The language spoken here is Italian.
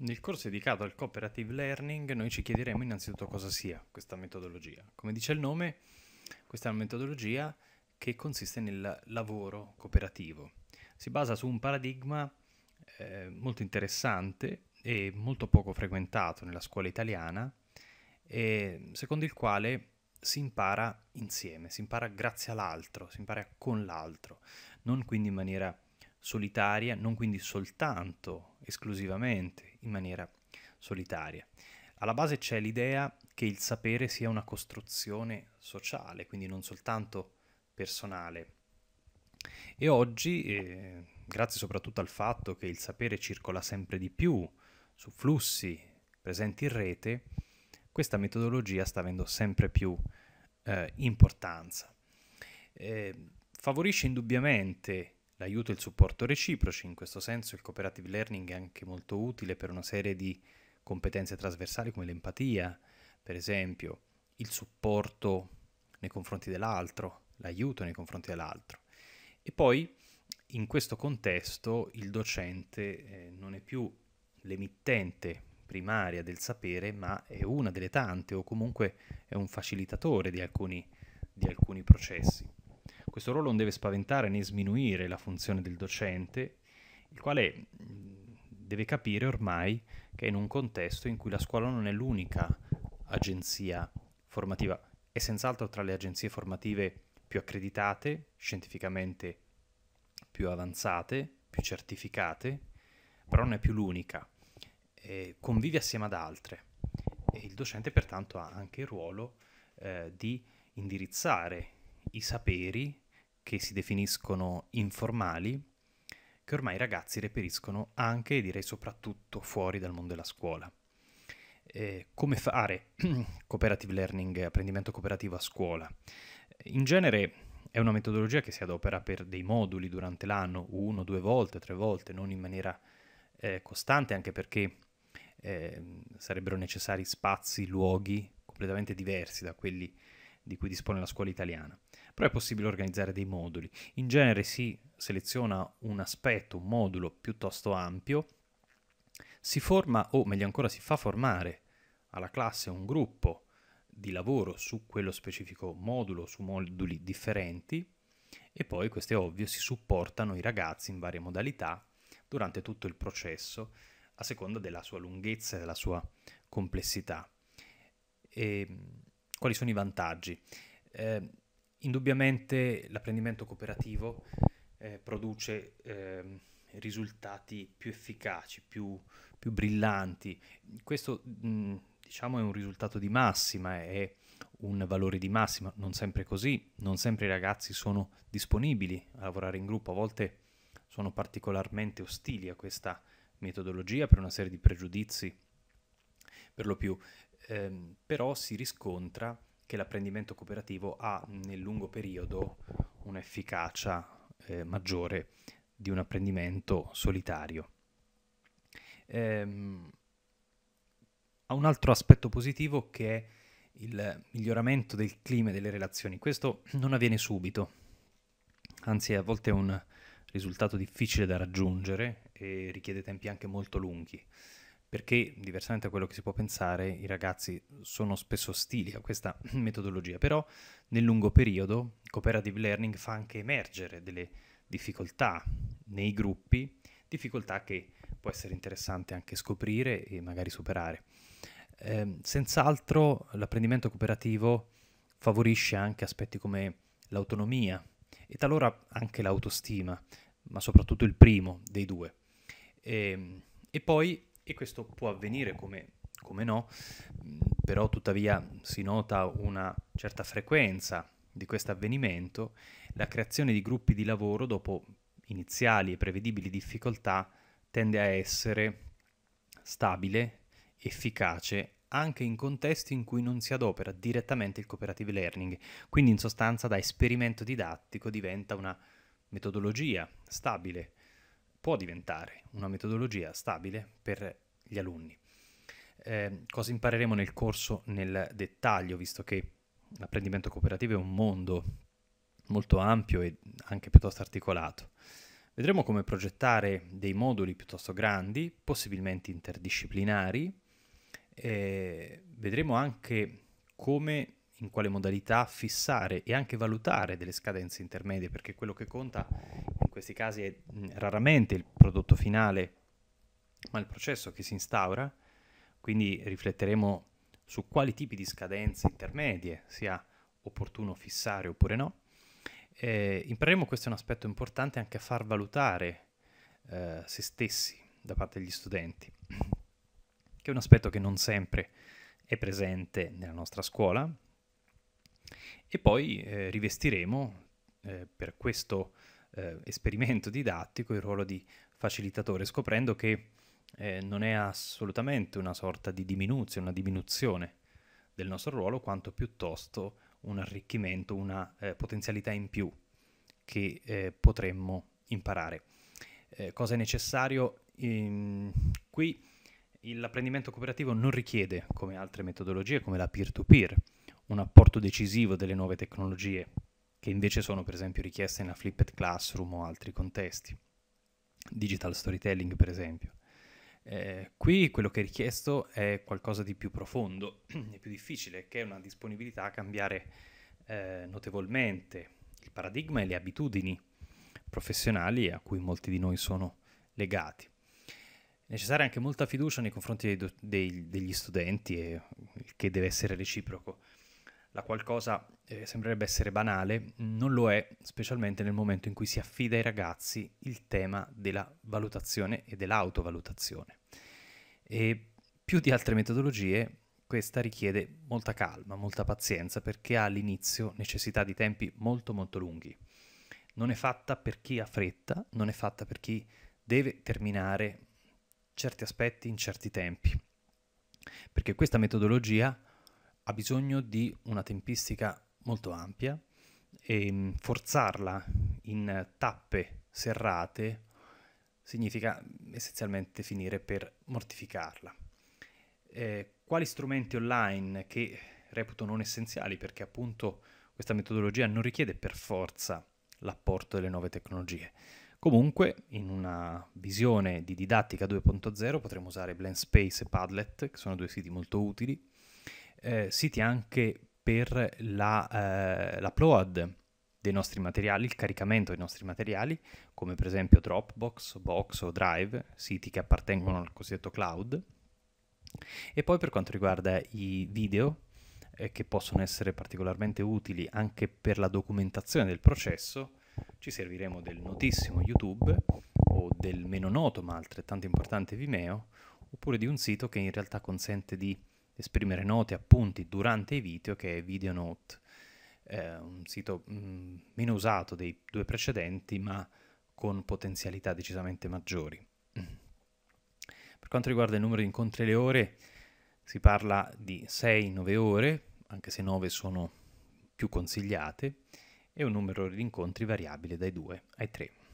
Nel corso dedicato al cooperative learning noi ci chiederemo innanzitutto cosa sia questa metodologia. Come dice il nome, questa è una metodologia che consiste nel lavoro cooperativo. Si basa su un paradigma eh, molto interessante e molto poco frequentato nella scuola italiana, eh, secondo il quale si impara insieme, si impara grazie all'altro, si impara con l'altro, non quindi in maniera solitaria, non quindi soltanto esclusivamente, in maniera solitaria. Alla base c'è l'idea che il sapere sia una costruzione sociale, quindi non soltanto personale. E oggi, eh, grazie soprattutto al fatto che il sapere circola sempre di più su flussi presenti in rete, questa metodologia sta avendo sempre più eh, importanza. Eh, favorisce indubbiamente l'aiuto e il supporto reciproci, in questo senso il cooperative learning è anche molto utile per una serie di competenze trasversali come l'empatia, per esempio, il supporto nei confronti dell'altro, l'aiuto nei confronti dell'altro. E poi in questo contesto il docente eh, non è più l'emittente primaria del sapere, ma è una delle tante o comunque è un facilitatore di alcuni, di alcuni processi. Questo ruolo non deve spaventare né sminuire la funzione del docente, il quale mm, deve capire ormai che è in un contesto in cui la scuola non è l'unica agenzia formativa, è senz'altro tra le agenzie formative più accreditate, scientificamente più avanzate, più certificate, però non è più l'unica, eh, convive assieme ad altre e il docente pertanto ha anche il ruolo eh, di indirizzare i saperi che si definiscono informali, che ormai i ragazzi reperiscono anche e direi soprattutto fuori dal mondo della scuola. Eh, come fare cooperative learning, apprendimento cooperativo a scuola? In genere è una metodologia che si adopera per dei moduli durante l'anno, uno, due volte, tre volte, non in maniera eh, costante, anche perché eh, sarebbero necessari spazi, luoghi completamente diversi da quelli di cui dispone la scuola italiana, però è possibile organizzare dei moduli. In genere si seleziona un aspetto, un modulo piuttosto ampio, si forma o meglio ancora si fa formare alla classe un gruppo di lavoro su quello specifico modulo, su moduli differenti e poi, questo è ovvio, si supportano i ragazzi in varie modalità durante tutto il processo a seconda della sua lunghezza e della sua complessità. E ehm, quali sono i vantaggi? Eh, indubbiamente l'apprendimento cooperativo eh, produce eh, risultati più efficaci, più, più brillanti. Questo mh, diciamo è un risultato di massima, è un valore di massima, non sempre così, non sempre i ragazzi sono disponibili a lavorare in gruppo, a volte sono particolarmente ostili a questa metodologia per una serie di pregiudizi per lo più ehm, però si riscontra che l'apprendimento cooperativo ha nel lungo periodo un'efficacia eh, maggiore di un apprendimento solitario. Ehm, ha un altro aspetto positivo che è il miglioramento del clima e delle relazioni. Questo non avviene subito, anzi a volte è un risultato difficile da raggiungere e richiede tempi anche molto lunghi perché diversamente da quello che si può pensare i ragazzi sono spesso ostili a questa metodologia, però nel lungo periodo cooperative learning fa anche emergere delle difficoltà nei gruppi, difficoltà che può essere interessante anche scoprire e magari superare. Eh, senz'altro l'apprendimento cooperativo favorisce anche aspetti come l'autonomia e talora anche l'autostima, ma soprattutto il primo dei due. E, ehm, e poi e questo può avvenire come, come no, però tuttavia si nota una certa frequenza di questo avvenimento, la creazione di gruppi di lavoro dopo iniziali e prevedibili difficoltà tende a essere stabile, efficace anche in contesti in cui non si adopera direttamente il cooperative learning, quindi in sostanza da esperimento didattico diventa una metodologia stabile, può diventare una metodologia stabile per gli alunni. Eh, cosa impareremo nel corso nel dettaglio, visto che l'apprendimento cooperativo è un mondo molto ampio e anche piuttosto articolato. Vedremo come progettare dei moduli piuttosto grandi, possibilmente interdisciplinari. Eh, vedremo anche come, in quale modalità fissare e anche valutare delle scadenze intermedie, perché quello che conta questi casi è mm, raramente il prodotto finale, ma il processo che si instaura, quindi rifletteremo su quali tipi di scadenze intermedie sia opportuno fissare oppure no. Eh, impareremo, questo è un aspetto importante, anche a far valutare eh, se stessi da parte degli studenti, che è un aspetto che non sempre è presente nella nostra scuola. E poi eh, rivestiremo eh, per questo eh, esperimento didattico il ruolo di facilitatore, scoprendo che eh, non è assolutamente una sorta di diminuzione, una diminuzione del nostro ruolo, quanto piuttosto un arricchimento, una eh, potenzialità in più che eh, potremmo imparare. Eh, cosa è necessario? In... Ehm, qui l'apprendimento cooperativo non richiede, come altre metodologie, come la peer-to-peer, un apporto decisivo delle nuove tecnologie che invece sono per esempio richieste nella Flipped Classroom o altri contesti. Digital storytelling, per esempio. Eh, qui quello che è richiesto è qualcosa di più profondo e più difficile, che è una disponibilità a cambiare eh, notevolmente il paradigma e le abitudini professionali a cui molti di noi sono legati. È necessaria anche molta fiducia nei confronti dei, dei, degli studenti, e, eh, che deve essere reciproco la qualcosa eh, sembrerebbe essere banale, non lo è specialmente nel momento in cui si affida ai ragazzi il tema della valutazione e dell'autovalutazione. E più di altre metodologie, questa richiede molta calma, molta pazienza, perché ha all'inizio necessità di tempi molto molto lunghi. Non è fatta per chi ha fretta, non è fatta per chi deve terminare certi aspetti in certi tempi, perché questa metodologia ha bisogno di una tempistica molto ampia e mm, forzarla in tappe serrate significa mm, essenzialmente finire per mortificarla. Eh, quali strumenti online che reputo non essenziali perché appunto questa metodologia non richiede per forza l'apporto delle nuove tecnologie. Comunque, in una visione di didattica 2.0 potremmo usare Blend Space e Padlet, che sono due siti molto utili, eh, siti anche per la, eh, l'upload dei nostri materiali, il caricamento dei nostri materiali, come per esempio Dropbox, Box o Drive, siti che appartengono al cosiddetto cloud. E poi per quanto riguarda i video, eh, che possono essere particolarmente utili anche per la documentazione del processo, ci serviremo del notissimo YouTube o del meno noto ma altrettanto importante Vimeo, oppure di un sito che in realtà consente di esprimere note, appunti durante i video che è Videonote, eh, un sito mh, mm, meno usato dei due precedenti ma con potenzialità decisamente maggiori. Per quanto riguarda il numero di incontri e le ore, si parla di 6-9 ore, anche se 9 sono più consigliate, e un numero di incontri variabile dai 2 ai 3.